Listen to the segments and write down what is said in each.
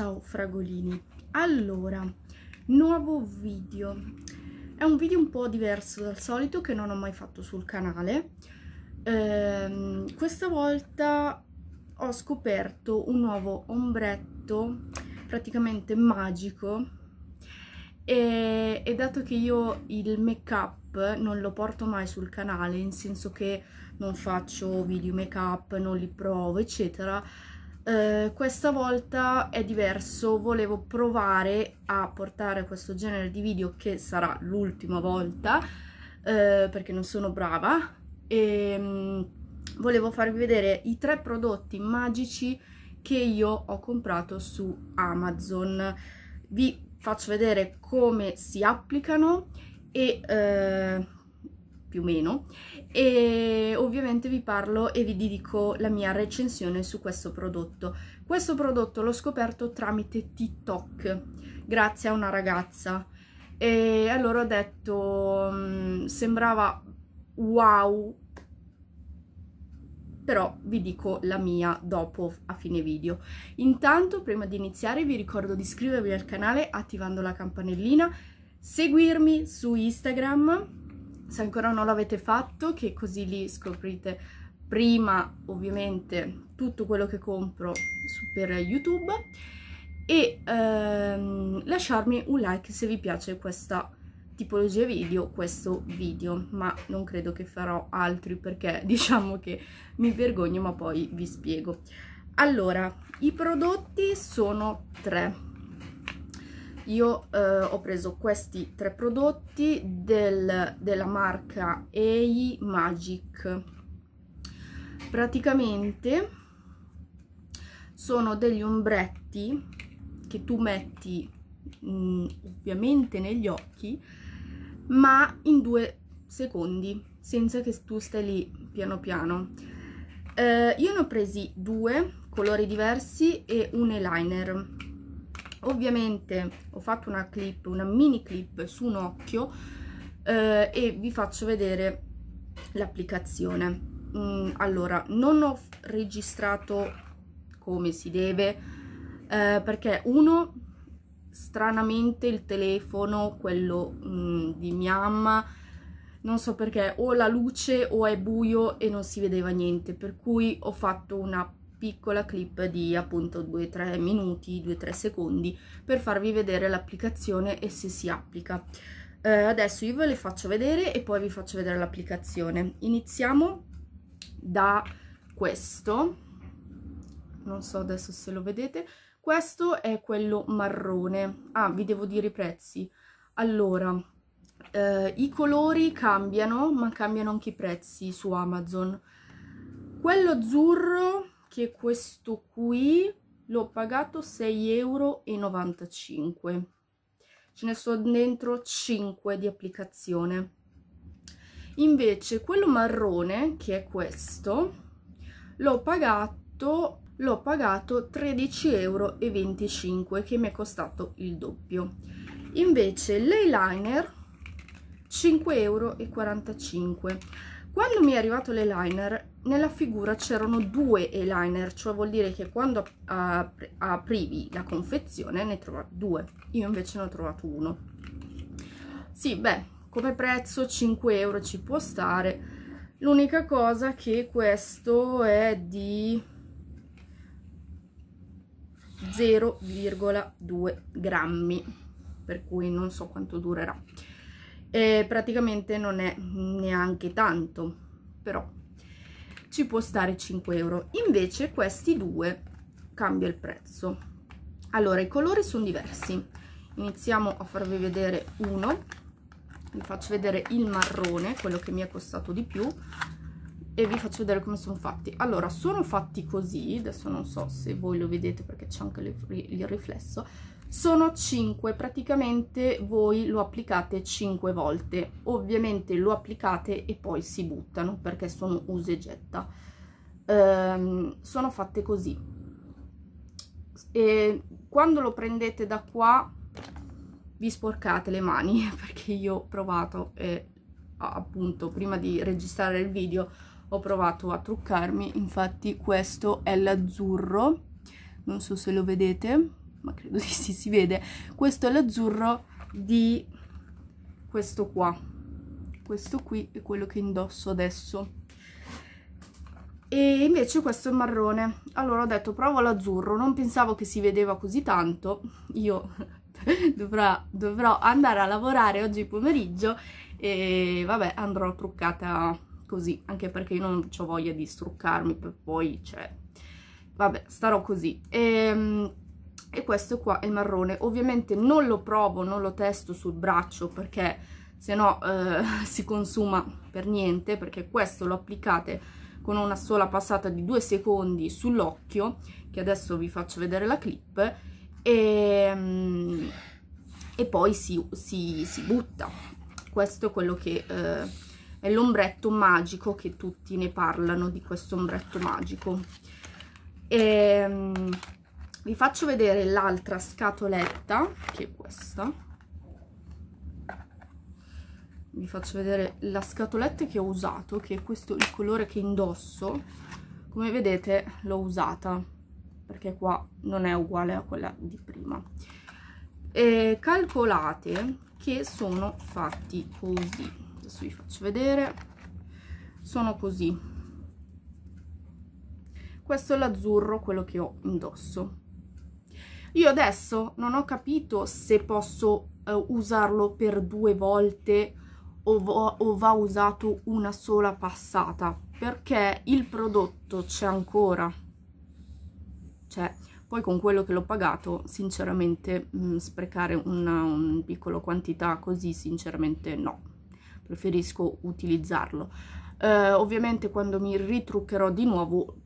Ciao fragolini! Allora, nuovo video. È un video un po' diverso dal solito che non ho mai fatto sul canale. Ehm, questa volta ho scoperto un nuovo ombretto praticamente magico e, e dato che io il make up non lo porto mai sul canale, in senso che non faccio video make up, non li provo eccetera, eh, questa volta è diverso, volevo provare a portare questo genere di video che sarà l'ultima volta eh, perché non sono brava e ehm, volevo farvi vedere i tre prodotti magici che io ho comprato su Amazon. Vi faccio vedere come si applicano e eh, più o meno e ovviamente vi parlo e vi dico la mia recensione su questo prodotto. Questo prodotto l'ho scoperto tramite TikTok, grazie a una ragazza e allora ho detto mm, sembrava wow però vi dico la mia dopo a fine video. Intanto prima di iniziare vi ricordo di iscrivervi al canale attivando la campanellina, seguirmi su Instagram se ancora non l'avete fatto, che così lì scoprite prima ovviamente tutto quello che compro per YouTube e ehm, lasciarmi un like se vi piace questa tipologia video, questo video, ma non credo che farò altri perché diciamo che mi vergogno ma poi vi spiego. Allora, i prodotti sono tre io eh, ho preso questi tre prodotti del, della marca EI Magic. Praticamente sono degli ombretti che tu metti mh, mm, ovviamente negli occhi, ma in due secondi, senza che tu stai lì piano piano. Eh, io ne ho presi due, colori diversi e un eyeliner ovviamente ho fatto una clip una mini clip su un occhio eh, e vi faccio vedere l'applicazione mm, allora non ho registrato come si deve eh, perché uno stranamente il telefono quello mm, di mia mamma non so perché o la luce o è buio e non si vedeva niente per cui ho fatto una piccola clip di appunto 2-3 minuti, 2-3 secondi per farvi vedere l'applicazione e se si applica. Eh, adesso io ve le faccio vedere e poi vi faccio vedere l'applicazione. Iniziamo da questo, non so adesso se lo vedete, questo è quello marrone. Ah, vi devo dire i prezzi. Allora, eh, i colori cambiano, ma cambiano anche i prezzi su Amazon. Quello azzurro che questo qui l'ho pagato 6,95 euro. Ce ne sono dentro 5 di applicazione. Invece quello marrone, che è questo, l'ho pagato, l'ho pagato 13,25 euro, che mi è costato il doppio. Invece l'eyeliner 5,45 euro quando mi è arrivato l'eyeliner nella figura c'erano due eyeliner cioè vuol dire che quando apri aprivi la confezione ne trovavi due io invece ne ho trovato uno sì beh come prezzo 5 euro ci può stare l'unica cosa che questo è di 0,2 grammi per cui non so quanto durerà e praticamente non è neanche tanto però ci può stare 5 euro invece questi due cambia il prezzo allora i colori sono diversi iniziamo a farvi vedere uno vi faccio vedere il marrone quello che mi è costato di più e vi faccio vedere come sono fatti allora sono fatti così adesso non so se voi lo vedete perché c'è anche il riflesso sono 5 praticamente voi lo applicate 5 volte ovviamente lo applicate e poi si buttano perché sono usa e getta ehm, sono fatte così e quando lo prendete da qua vi sporcate le mani perché io ho provato eh, appunto prima di registrare il video ho provato a truccarmi infatti questo è l'azzurro non so se lo vedete ma credo di sì, si vede. Questo è l'azzurro di questo qua. Questo qui è quello che indosso adesso. E invece questo è marrone. Allora ho detto provo l'azzurro, non pensavo che si vedeva così tanto. Io dovrò, dovrò andare a lavorare oggi pomeriggio e vabbè andrò truccata così, anche perché io non ho voglia di struccarmi per poi, cioè, vabbè, starò così. Ehm e questo qua è il marrone ovviamente non lo provo non lo testo sul braccio perché se no eh, si consuma per niente perché questo lo applicate con una sola passata di due secondi sull'occhio che adesso vi faccio vedere la clip e, ehm, e poi si, si, si, butta questo è quello che eh, è l'ombretto magico che tutti ne parlano di questo ombretto magico e, ehm, vi faccio vedere l'altra scatoletta che è questa vi faccio vedere la scatoletta che ho usato che è questo il colore che indosso come vedete l'ho usata perché qua non è uguale a quella di prima e calcolate che sono fatti così adesso vi faccio vedere sono così questo è l'azzurro quello che ho indosso io adesso non ho capito se posso eh, usarlo per due volte o, o va usato una sola passata, perché il prodotto c'è ancora. Cioè, poi con quello che l'ho pagato, sinceramente, mh, mm, sprecare una un piccola quantità così, sinceramente no. Preferisco utilizzarlo. Uh, ovviamente quando mi ritruccherò di nuovo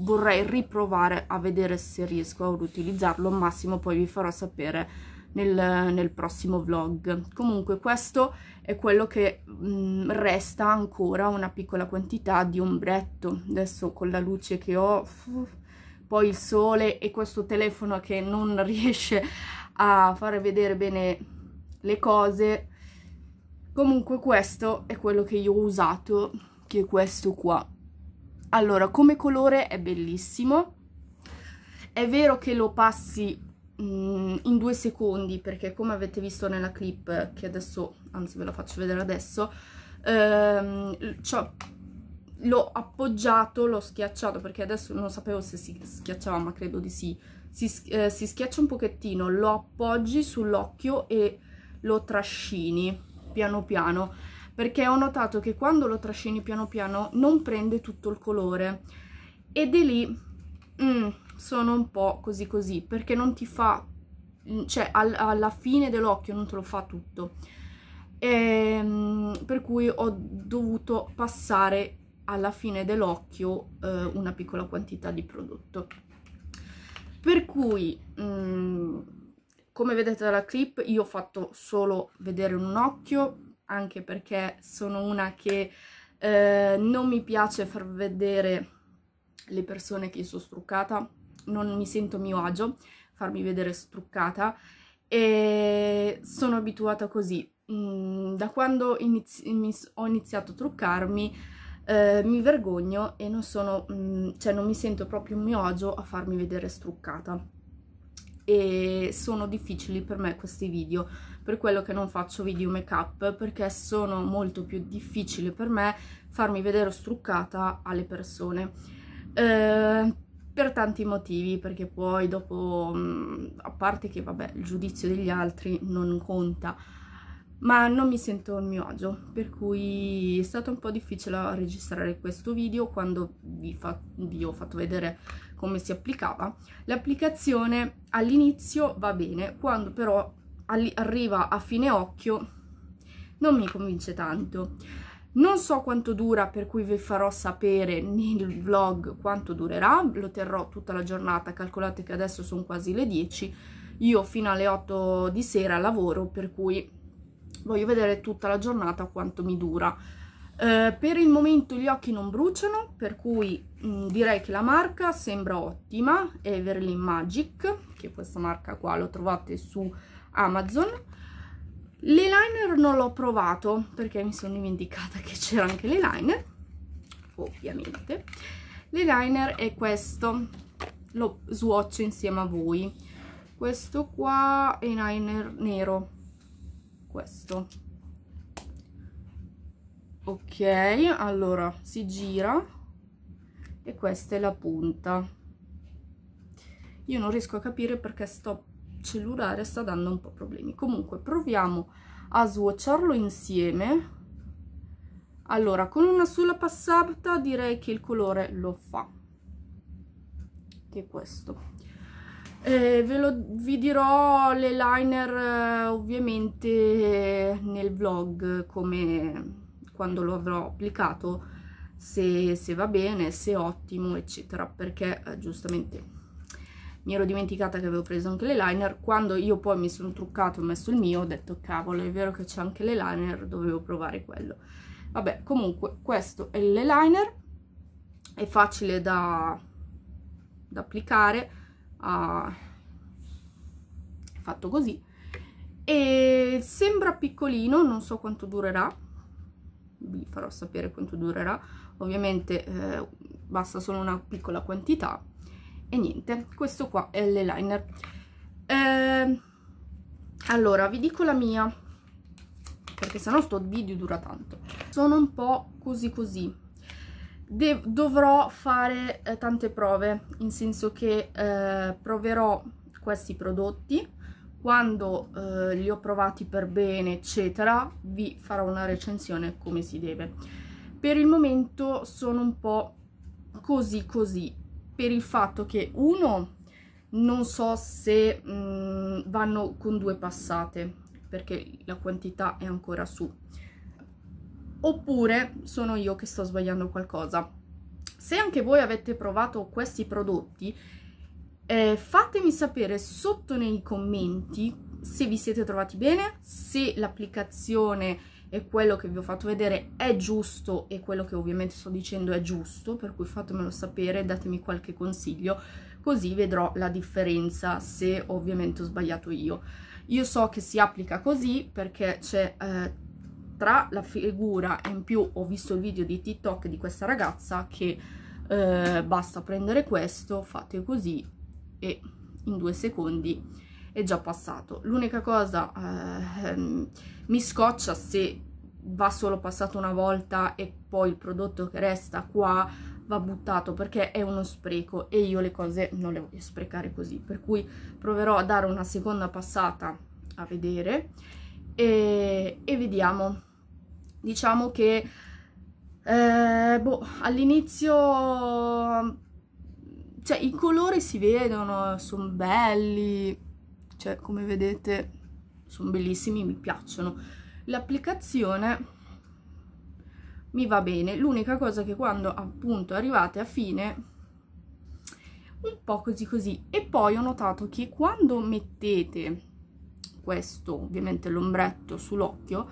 vorrei riprovare a vedere se riesco ad utilizzarlo al massimo poi vi farò sapere nel, nel, prossimo vlog comunque questo è quello che mh, mm, resta ancora una piccola quantità di ombretto adesso con la luce che ho poi il sole e questo telefono che non riesce a far vedere bene le cose comunque questo è quello che io ho usato che è questo qua allora, come colore è bellissimo. È vero che lo passi mh, mm, in due secondi, perché come avete visto nella clip, che adesso, anzi ve la faccio vedere adesso, ehm, l'ho appoggiato, l'ho schiacciato, perché adesso non sapevo se si schiacciava, ma credo di sì. Si, eh, si schiaccia un pochettino, lo appoggi sull'occhio e lo trascini piano piano perché ho notato che quando lo trascini piano piano non prende tutto il colore ed è lì mm, sono un po' così così perché non ti fa mm, cioè al, alla fine dell'occhio non te lo fa tutto e, ehm, per cui ho dovuto passare alla fine dell'occhio eh, una piccola quantità di prodotto per cui mh, mm, come vedete dalla clip io ho fatto solo vedere un occhio anche perché sono una che eh, non mi piace far vedere le persone che sono struccata, non mi sento a mio agio farmi vedere struccata e sono abituata così. Mm, da quando inizi ho iniziato a truccarmi eh, mi vergogno e non sono, mm, cioè non mi sento proprio a mio agio a farmi vedere struccata e sono difficili per me questi video per quello che non faccio video make up perché sono molto più difficile per me farmi vedere struccata alle persone eh, per tanti motivi perché poi dopo mm, a parte che vabbè il giudizio degli altri non conta ma non mi sento a mio agio, per cui è stato un po' difficile registrare questo video quando vi, fa, vi ho fatto vedere come si applicava. L'applicazione all'inizio va bene, quando però arriva a fine occhio non mi convince tanto. Non so quanto dura, per cui vi farò sapere nel vlog quanto durerà, lo terrò tutta la giornata, calcolate che adesso sono quasi le 10, io fino alle 8 di sera lavoro, per cui voglio vedere tutta la giornata quanto mi dura. Eh, per il momento gli occhi non bruciano, per cui mh, mm, direi che la marca sembra ottima, è Verlin Magic, che questa marca qua lo trovate su Amazon. L'eyeliner non l'ho provato perché mi sono dimenticata che c'era anche l'eyeliner, ovviamente. L'eyeliner è questo, lo swatch insieme a voi. Questo qua è eyeliner nero, questo. Ok, allora si gira e questa è la punta. Io non riesco a capire perché sto cellulare sta dando un po' problemi comunque proviamo a svuotarlo insieme allora con una sola passata direi che il colore lo fa che è questo eh, ve lo, vi dirò le liner eh, ovviamente nel vlog come quando lo avrò applicato se, se va bene se ottimo eccetera perché eh, giustamente mi ero dimenticata che avevo preso anche l'eyeliner, quando io poi mi sono truccato e ho messo il mio ho detto cavolo è vero che c'è anche l'eyeliner, dovevo provare quello. Vabbè comunque questo è l'eyeliner, è facile da, da applicare, ah, fatto così, e sembra piccolino, non so quanto durerà, vi farò sapere quanto durerà, ovviamente eh, basta solo una piccola quantità e niente questo qua è l'eyeliner eh, allora vi dico la mia perché sennò sto video dura tanto sono un po' così così De dovrò fare eh, tante prove in senso che eh, proverò questi prodotti quando eh, li ho provati per bene eccetera vi farò una recensione come si deve per il momento sono un po' così così per il fatto che uno non so se mh, mm, vanno con due passate perché la quantità è ancora su oppure sono io che sto sbagliando qualcosa se anche voi avete provato questi prodotti eh, fatemi sapere sotto nei commenti se vi siete trovati bene se l'applicazione e quello che vi ho fatto vedere è giusto e quello che ovviamente sto dicendo è giusto, per cui fatemelo sapere, datemi qualche consiglio, così vedrò la differenza se ovviamente ho sbagliato io. Io so che si applica così perché c'è... Eh, tra la figura e in più ho visto il video di TikTok di questa ragazza che eh, basta prendere questo, fate così e in due secondi è già passato. L'unica cosa eh, ehm, mi scoccia se va solo passato una volta e poi il prodotto che resta qua va buttato perché è uno spreco e io le cose non le voglio sprecare così. Per cui proverò a dare una seconda passata a vedere e, e vediamo. Diciamo che eh, boh, all'inizio cioè i colori si vedono, sono belli, cioè come vedete sono bellissimi, mi piacciono. L'applicazione mi va bene, l'unica cosa che quando appunto arrivate a fine un po' così così e poi ho notato che quando mettete questo ovviamente l'ombretto sull'occhio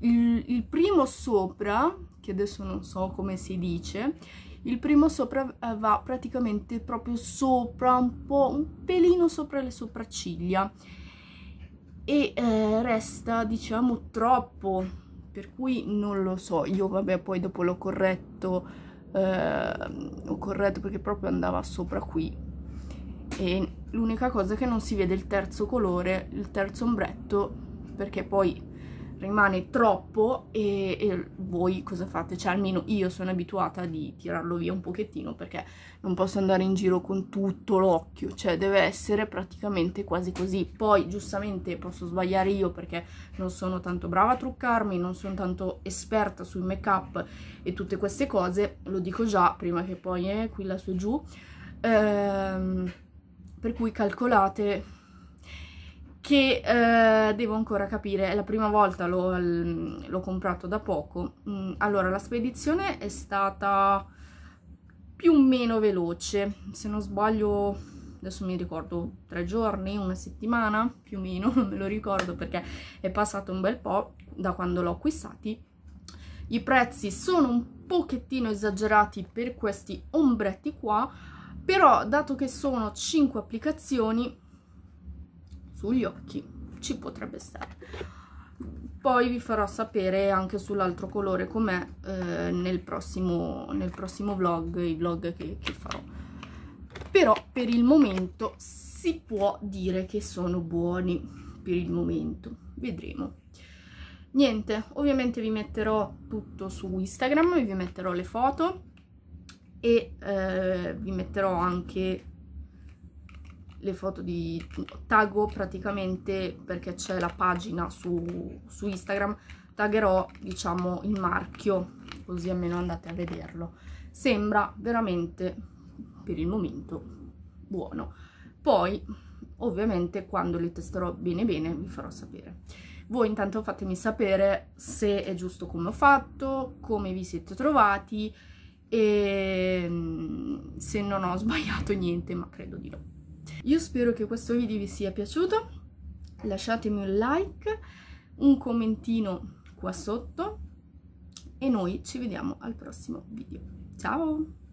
il, il primo sopra che adesso non so come si dice, il primo sopra eh, va praticamente proprio sopra, un po', un pelino sopra le sopracciglia e eh, resta, diciamo, troppo, per cui non lo so, io vabbè poi dopo l'ho corretto, eh, l'ho corretto perché proprio andava sopra qui e l'unica cosa è che non si vede il terzo colore, il terzo ombretto, perché poi rimane troppo e, e, voi cosa fate? Cioè almeno io sono abituata di tirarlo via un pochettino perché non posso andare in giro con tutto l'occhio, cioè deve essere praticamente quasi così. Poi giustamente posso sbagliare io perché non sono tanto brava a truccarmi, non sono tanto esperta sul make up e tutte queste cose, lo dico già prima che poi è eh, qui la su giù. Ehm, per cui calcolate che eh, devo ancora capire, è la prima volta l'ho mm, comprato da poco. Mm, allora, la spedizione è stata più o meno veloce, se non sbaglio adesso mi ricordo tre giorni, una settimana, più o meno, non me lo ricordo perché è passato un bel po' da quando l'ho acquistati. I prezzi sono un pochettino esagerati per questi ombretti qua, però dato che sono 5 applicazioni sugli occhi ci potrebbe stare poi vi farò sapere anche sull'altro colore com'è eh, nel, prossimo, nel prossimo vlog i vlog che, che farò però per il momento si può dire che sono buoni per il momento vedremo niente ovviamente vi metterò tutto su instagram vi metterò le foto e eh, vi metterò anche le foto di taggo praticamente perché c'è la pagina su, su, Instagram taggerò diciamo il marchio così almeno andate a vederlo sembra veramente per il momento buono poi ovviamente quando le testerò bene bene vi farò sapere voi intanto fatemi sapere se è giusto come ho fatto come vi siete trovati e mm, se non ho sbagliato niente ma credo di no io spero che questo video vi sia piaciuto, lasciatemi un like, un commentino qua sotto e noi ci vediamo al prossimo video. Ciao!